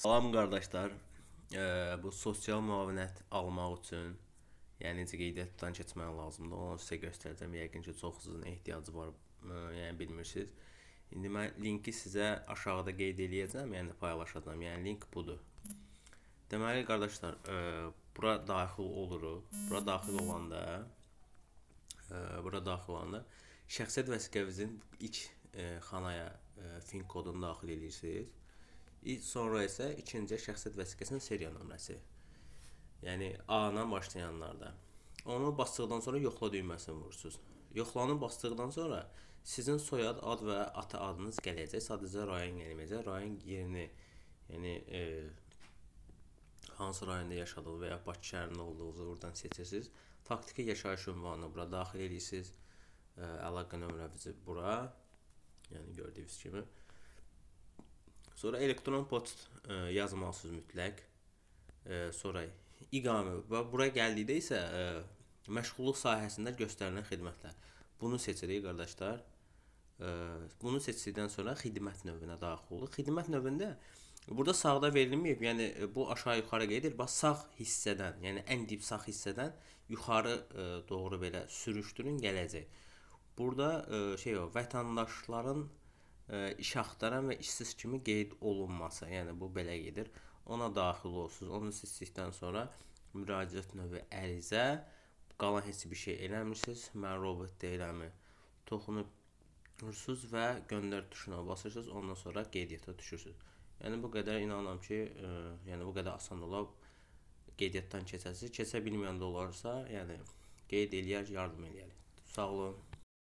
Salam qardaşlar. E, bu sosial müavinət almaq üçün, yəni necə qeydiyyat tutan keçmək lazımdır. Onu sizə göstərəcəm. Yəqin ki, çoxunuzun ehtiyacı var, e, yəni bilmirsiniz. İndi mən linki sizə aşağıda qeyd eləyəcəm, yəni paylaşacağam. Yəni link budur. Deməli qardaşlar, e, bura daxil oluruq. Bura daxil olanda e, bura daxil olanda şəxsiyyət vəsiqənizin ilk e, xanaya e, fin kodunu daxil edirsiniz sonra isə ikinci şəxsiyyət vəsiqəsinin seriya nömrəsi. Yəni A-dan başlayanlarda. Onu basdıqdan sonra yoxla düyməsini vurursunuz. Yoxlanı basdıqdan sonra sizin soyad, ad və ata adınız gələcək. Sadəcə rayon gəlməyəcək. Rayon yerini, yəni e, hansı rayonda yaşadığınız və ya Bakı şəhərində olduğunuzu oradan seçirsiniz. Faktiki yaşayış ünvanını bura daxil edirsiniz. E, əlaqə nömrənizi bura. Yəni gördüyünüz kimi. E, Sonra elektron poçt ə, e, yazmalısınız mütləq. Ə, e, sonra iqamə və bura gəldikdə isə ə, e, məşğulluq sahəsində göstərilən xidmətlər. Bunu seçirik qardaşlar. Ə, bunu seçdikdən sonra xidmət növünə daxil oluruq. Xidmət növündə burada sağda verilməyib, yəni bu aşağı yuxarı gedir. Bax sağ hissədən, yəni ən dip sağ hissədən yuxarı ə, doğru belə sürüşdürün gələcək. Burada ə, şey o, vətəndaşların E, iş axtaran və işsiz kimi qeyd olunmasa, yəni bu belə gedir. Ona daxil olsunuz. Onu seçdikdən sonra müraciət növü ərizə, qalan heç bir şey eləmirsiniz. Mən robot deyiləm. Toxunursunuz və göndər tuşuna basırsınız. Ondan sonra qeydiyyata düşürsünüz. Yəni bu qədər inanıram ki, ə, e, yəni bu qədər asan ola qeydiyyatdan keçəsiz. Keçə bilməyəndə olarsa, yəni qeyd eləyər, yardım eləyər. Sağ olun.